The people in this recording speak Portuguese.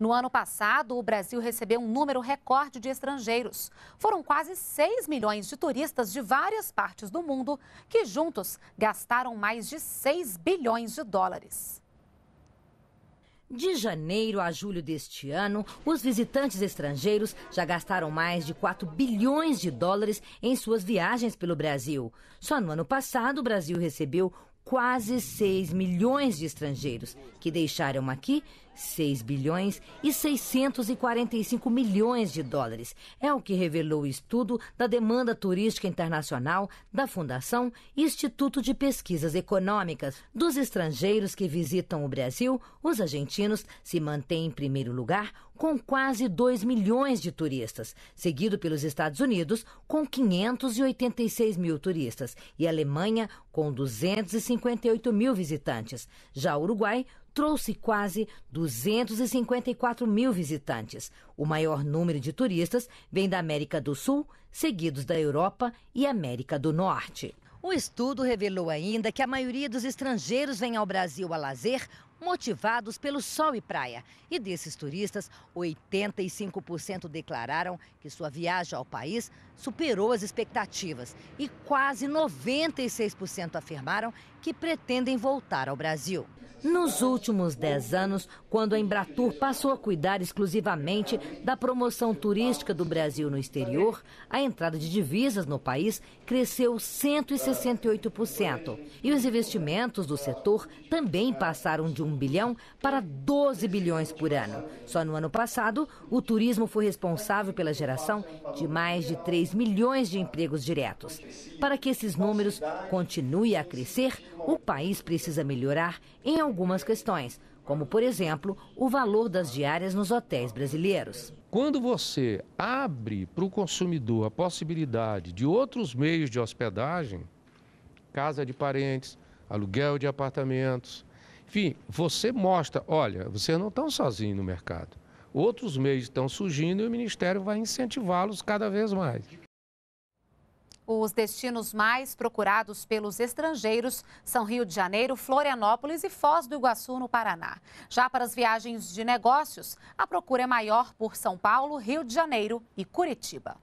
No ano passado, o Brasil recebeu um número recorde de estrangeiros. Foram quase 6 milhões de turistas de várias partes do mundo que juntos gastaram mais de 6 bilhões de dólares. De janeiro a julho deste ano, os visitantes estrangeiros já gastaram mais de 4 bilhões de dólares em suas viagens pelo Brasil. Só no ano passado, o Brasil recebeu quase 6 milhões de estrangeiros que deixaram aqui 6 bilhões e 645 milhões de dólares. É o que revelou o estudo da demanda turística internacional da Fundação Instituto de Pesquisas Econômicas. Dos estrangeiros que visitam o Brasil, os argentinos se mantêm em primeiro lugar com quase 2 milhões de turistas, seguido pelos Estados Unidos com 586 mil turistas e Alemanha com 258 mil visitantes. Já o Uruguai trouxe quase 254 mil visitantes. O maior número de turistas vem da América do Sul, seguidos da Europa e América do Norte. O estudo revelou ainda que a maioria dos estrangeiros vem ao Brasil a lazer motivados pelo sol e praia. E desses turistas, 85% declararam que sua viagem ao país superou as expectativas e quase 96% afirmaram que pretendem voltar ao Brasil. Nos últimos 10 anos, quando a Embratur passou a cuidar exclusivamente da promoção turística do Brasil no exterior, a entrada de divisas no país cresceu 168%. E os investimentos do setor também passaram de um 1 bilhão para 12 bilhões por ano. Só no ano passado, o turismo foi responsável pela geração de mais de 3 milhões de empregos diretos. Para que esses números continuem a crescer, o país precisa melhorar em algumas questões, como, por exemplo, o valor das diárias nos hotéis brasileiros. Quando você abre para o consumidor a possibilidade de outros meios de hospedagem, casa de parentes, aluguel de apartamentos, enfim, você mostra, olha, vocês não estão sozinhos no mercado. Outros meios estão surgindo e o Ministério vai incentivá-los cada vez mais. Os destinos mais procurados pelos estrangeiros são Rio de Janeiro, Florianópolis e Foz do Iguaçu, no Paraná. Já para as viagens de negócios, a procura é maior por São Paulo, Rio de Janeiro e Curitiba.